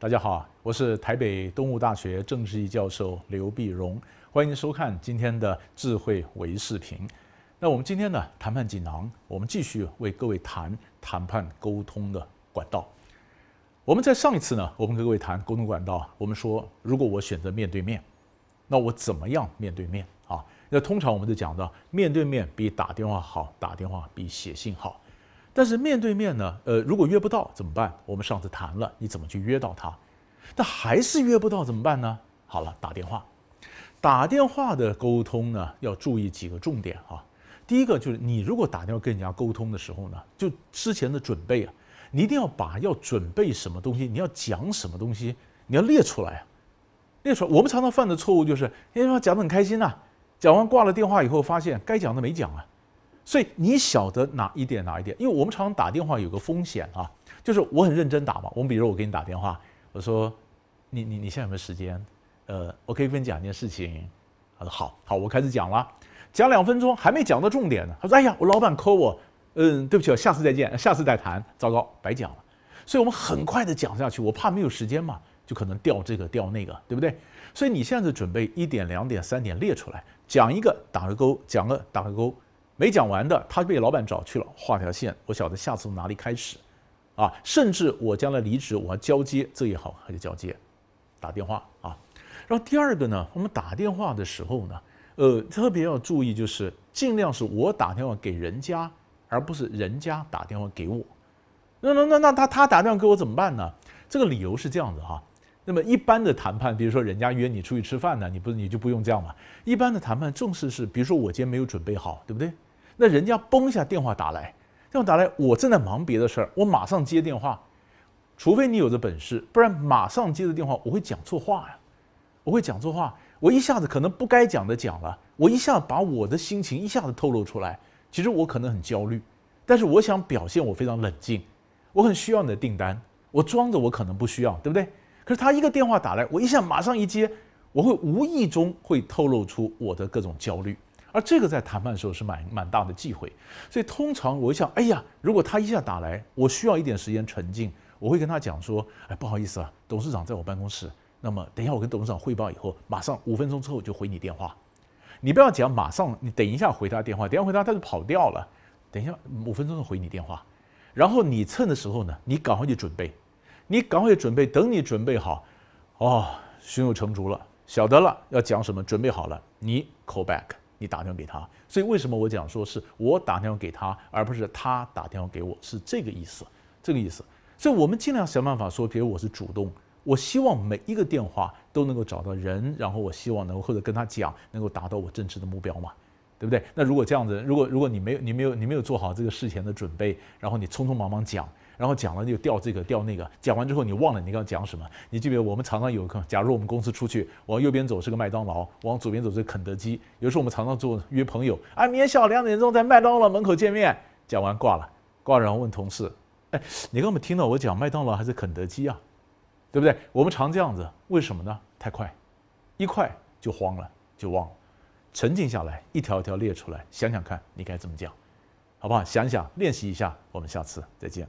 大家好，我是台北东吴大学政治系教授刘碧荣，欢迎收看今天的智慧微视频。那我们今天呢，谈判锦囊，我们继续为各位谈谈判沟通的管道。我们在上一次呢，我跟各位谈沟通管道，我们说如果我选择面对面，那我怎么样面对面啊？那通常我们就讲到面对面比打电话好，打电话比写信好。但是面对面呢？呃，如果约不到怎么办？我们上次谈了，你怎么去约到他？但还是约不到怎么办呢？好了，打电话。打电话的沟通呢，要注意几个重点啊。第一个就是你如果打电话跟人家沟通的时候呢，就之前的准备啊，你一定要把要准备什么东西，你要讲什么东西，你要列出来啊。列出来。我们常常犯的错误就是，哎呀，讲得很开心呐，讲完挂了电话以后，发现该讲的没讲啊。所以你晓得哪一点哪一点？因为我们常常打电话有个风险啊，就是我很认真打嘛。我们比如我给你打电话，我说，你你你现在有没有时间？呃，我可以跟你讲一件事情。他说好，好，我开始讲了，讲两分钟还没讲到重点呢。他说哎呀，我老板 call 我，嗯，对不起，下次再见，下次再谈。糟糕，白讲了。所以我们很快的讲下去，我怕没有时间嘛，就可能掉这个掉那个，对不对？所以你现在准备一点两点三点列出来，讲一个打个勾，讲个打个勾。没讲完的，他被老板找去了，画条线，我晓得下次从哪里开始，啊，甚至我将来离职，我要交接，这也好，还得交接，打电话啊。然后第二个呢，我们打电话的时候呢，呃，特别要注意就是尽量是我打电话给人家，而不是人家打电话给我。那那那那他他打电话给我怎么办呢？这个理由是这样子哈。那么一般的谈判，比如说人家约你出去吃饭呢，你不你就不用这样嘛。一般的谈判重视是，比如说我今天没有准备好，对不对？那人家嘣一下电话打来，电话打来，我正在忙别的事儿，我马上接电话。除非你有这本事，不然马上接的电话，我会讲错话呀。我会讲错话，我一下子可能不该讲的讲了，我一下子把我的心情一下子透露出来。其实我可能很焦虑，但是我想表现我非常冷静，我很需要你的订单，我装着我可能不需要，对不对？可是他一个电话打来，我一下马上一接，我会无意中会透露出我的各种焦虑。而这个在谈判的时候是蛮蛮大的忌讳，所以通常我一想，哎呀，如果他一下打来，我需要一点时间沉静，我会跟他讲说，哎，不好意思啊，董事长在我办公室，那么等一下我跟董事长汇报以后，马上五分钟之后就回你电话，你不要讲马上，你等一下回他电话，等下回他他就跑掉了，等一下五分钟就回你电话，然后你趁的时候呢，你赶快去准备，你赶快去准备，等你准备好，哦，胸有成竹了，晓得了要讲什么，准备好了，你 call back。你打电话给他，所以为什么我讲说是我打电话给他，而不是他打电话给我，是这个意思，这个意思。所以我们尽量想办法说，比如我是主动，我希望每一个电话都能够找到人，然后我希望能够或者跟他讲，能够达到我政治的目标嘛，对不对？那如果这样子，如果如果你没有你没有你没有做好这个事前的准备，然后你匆匆忙忙讲。然后讲了就调这个调那个，讲完之后你忘了你刚讲什么？你记得我们常常有个，假如我们公司出去往右边走是个麦当劳，往左边走是肯德基。有时候我们常常做约朋友啊，明天下午两点钟在麦当劳门口见面。讲完挂了，挂了然后问同事，哎，你刚没听到我讲麦当劳还是肯德基啊？对不对？我们常这样子，为什么呢？太快，一快就慌了，就忘了。沉静下来，一条一条列出来，想想看你该怎么讲，好不好？想想练习一下，我们下次再见。